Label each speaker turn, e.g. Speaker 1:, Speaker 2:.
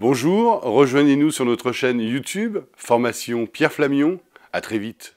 Speaker 1: Bonjour, rejoignez-nous sur notre chaîne YouTube Formation Pierre Flamion. À très vite.